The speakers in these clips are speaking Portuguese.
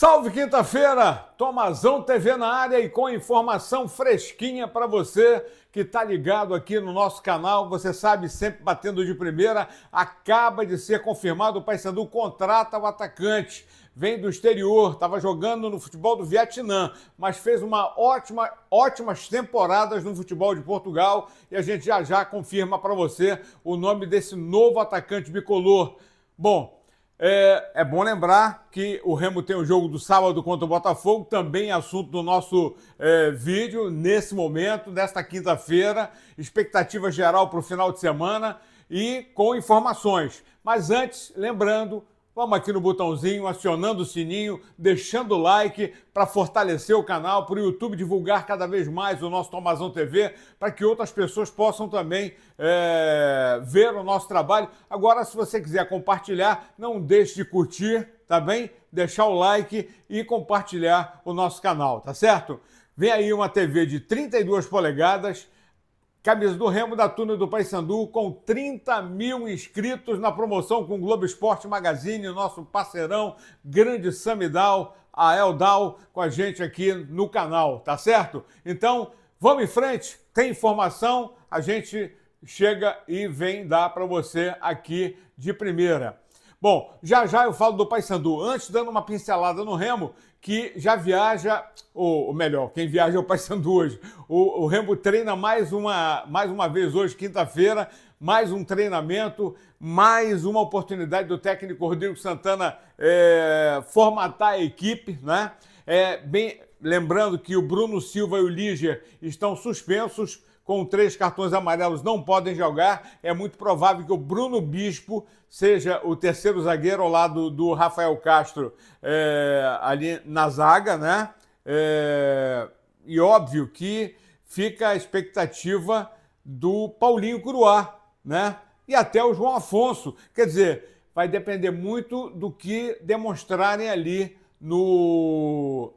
Salve quinta-feira! Tomazão TV na área e com informação fresquinha para você que está ligado aqui no nosso canal. Você sabe, sempre batendo de primeira, acaba de ser confirmado o Paysandu contrata o atacante. Vem do exterior, estava jogando no futebol do Vietnã, mas fez uma ótima, ótimas temporadas no futebol de Portugal e a gente já já confirma para você o nome desse novo atacante bicolor. Bom, é, é, bom lembrar que o Remo tem o um jogo do sábado contra o Botafogo, também assunto do nosso é, vídeo, nesse momento, nesta quinta-feira. Expectativa geral para o final de semana e com informações. Mas antes, lembrando Vamos aqui no botãozinho, acionando o sininho, deixando o like para fortalecer o canal, para o YouTube divulgar cada vez mais o nosso Tomazão TV, para que outras pessoas possam também é, ver o nosso trabalho. Agora, se você quiser compartilhar, não deixe de curtir, tá bem? Deixar o like e compartilhar o nosso canal, tá certo? Vem aí uma TV de 32 polegadas Camisa do Remo da Tuna do Paysandu, com 30 mil inscritos na promoção com o Globo Esporte Magazine, nosso parceirão, grande Samidal, a Eldal, com a gente aqui no canal, tá certo? Então, vamos em frente, tem informação, a gente chega e vem dar para você aqui de primeira. Bom, já já eu falo do Paysandu. Antes, dando uma pincelada no Remo, que já viaja, ou, ou melhor, quem viaja é o Paysandu hoje. O, o Remo treina mais uma, mais uma vez hoje, quinta-feira, mais um treinamento, mais uma oportunidade do técnico Rodrigo Santana é, formatar a equipe, né? É, bem, lembrando que o Bruno Silva e o Líger estão suspensos com três cartões amarelos não podem jogar. É muito provável que o Bruno Bispo seja o terceiro zagueiro ao lado do Rafael Castro é, ali na zaga, né? É, e óbvio que fica a expectativa do Paulinho Curuá, né? E até o João Afonso. Quer dizer, vai depender muito do que demonstrarem ali no,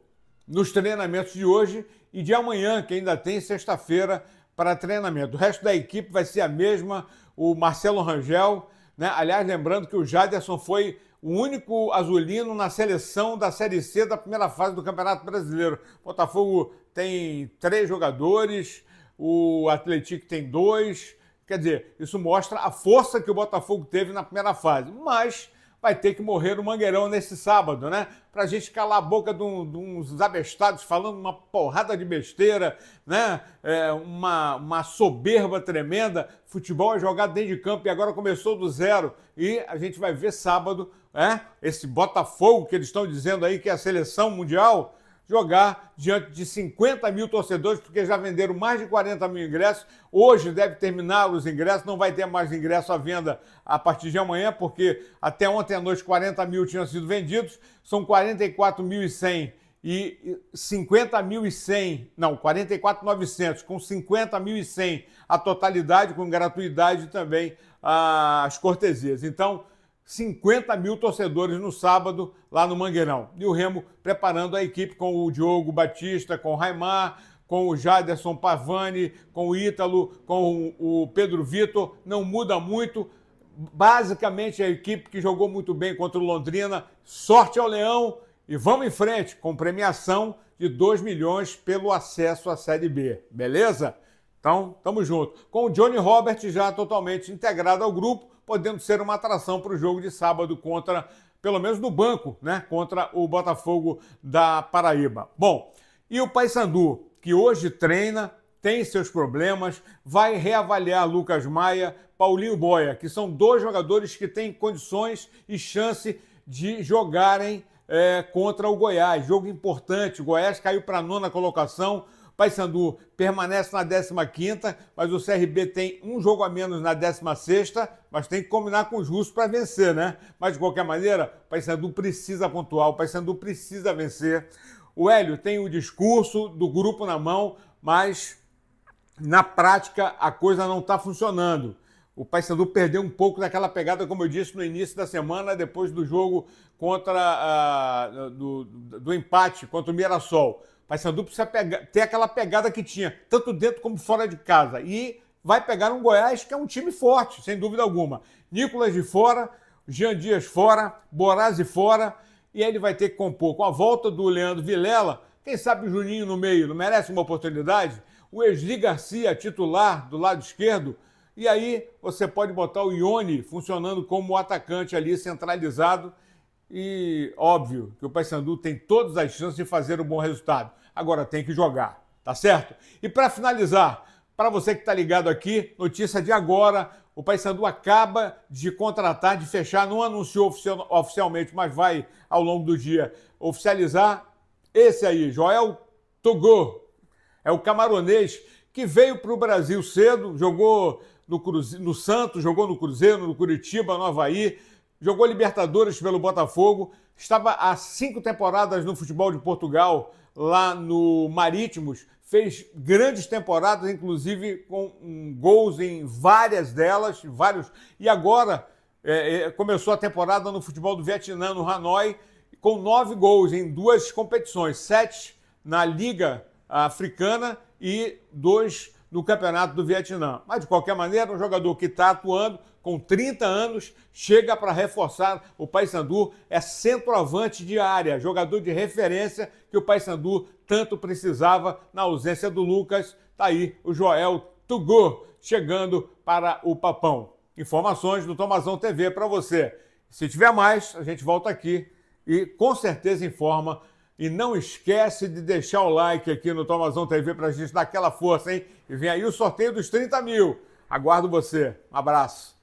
nos treinamentos de hoje e de amanhã, que ainda tem sexta-feira para treinamento. O resto da equipe vai ser a mesma, o Marcelo Rangel, né? Aliás, lembrando que o Jaderson foi o único azulino na seleção da Série C da primeira fase do Campeonato Brasileiro. O Botafogo tem três jogadores, o Atlético tem dois. Quer dizer, isso mostra a força que o Botafogo teve na primeira fase. Mas vai ter que morrer o Mangueirão nesse sábado, né? Pra gente calar a boca de, um, de uns abestados falando uma porrada de besteira, né? É, uma, uma soberba tremenda. Futebol é jogado dentro de campo e agora começou do zero. E a gente vai ver sábado, né? Esse Botafogo que eles estão dizendo aí que é a seleção mundial jogar diante de 50 mil torcedores, porque já venderam mais de 40 mil ingressos. Hoje deve terminar os ingressos, não vai ter mais ingresso à venda a partir de amanhã, porque até ontem à noite 40 mil tinham sido vendidos, são 44.100 e 50.100, não, 44.900, com 50.100 a totalidade, com gratuidade também ah, as cortesias. Então, 50 mil torcedores no sábado lá no Mangueirão. E o Remo preparando a equipe com o Diogo Batista, com o Raimar, com o Jaderson Pavani, com o Ítalo, com o Pedro Vitor. Não muda muito. Basicamente é a equipe que jogou muito bem contra o Londrina. Sorte ao Leão e vamos em frente com premiação de 2 milhões pelo acesso à Série B. Beleza? Então, tamo junto. Com o Johnny Robert já totalmente integrado ao grupo, podendo ser uma atração para o jogo de sábado contra, pelo menos no banco, né? Contra o Botafogo da Paraíba. Bom, e o Paysandu, que hoje treina, tem seus problemas, vai reavaliar Lucas Maia, Paulinho Boia, que são dois jogadores que têm condições e chance de jogarem é, contra o Goiás. Jogo importante. O Goiás caiu para a nona colocação. Paysandu permanece na 15ª, mas o CRB tem um jogo a menos na 16ª, mas tem que combinar com os russos para vencer, né? Mas de qualquer maneira, o Paysandu precisa pontuar, o Paysandu precisa vencer. O Hélio tem o discurso do grupo na mão, mas na prática a coisa não está funcionando. O Paysandu perdeu um pouco daquela pegada, como eu disse, no início da semana, depois do jogo contra uh, do, do, empate contra o Mirassol. Paysandu precisa pegar, ter aquela pegada que tinha, tanto dentro como fora de casa. E vai pegar um Goiás que é um time forte, sem dúvida alguma. Nicolas de fora, Jean Dias fora, Borazzi fora, e aí ele vai ter que compor com a volta do Leandro Vilela, quem sabe o Juninho no meio, não merece uma oportunidade? O Esli Garcia, titular do lado esquerdo, e aí você pode botar o Ione funcionando como atacante ali centralizado e óbvio que o Paysandu tem todas as chances de fazer um bom resultado. Agora tem que jogar, tá certo? E para finalizar, para você que está ligado aqui, notícia de agora: o Paysandu acaba de contratar, de fechar, não anunciou oficialmente, mas vai ao longo do dia oficializar. Esse aí, Joel Togô, é o camaronês que veio para o Brasil cedo, jogou no, no Santos, jogou no Cruzeiro, no Curitiba, no Havaí jogou Libertadores pelo Botafogo, estava há cinco temporadas no futebol de Portugal, lá no Marítimos, fez grandes temporadas, inclusive com gols em várias delas, vários. E agora é, é, começou a temporada no futebol do Vietnã, no Hanoi, com nove gols em duas competições, sete na Liga Africana e dois no Campeonato do Vietnã. Mas, de qualquer maneira, um jogador que está atuando com 30 anos, chega para reforçar o Paysandu, é centroavante de área, jogador de referência que o Paysandu tanto precisava na ausência do Lucas. Está aí o Joel Tugur chegando para o Papão. Informações do Tomazão TV para você. Se tiver mais, a gente volta aqui e com certeza informa e não esquece de deixar o like aqui no Tomazão TV para a gente dar aquela força, hein? E vem aí o sorteio dos 30 mil. Aguardo você. Um abraço.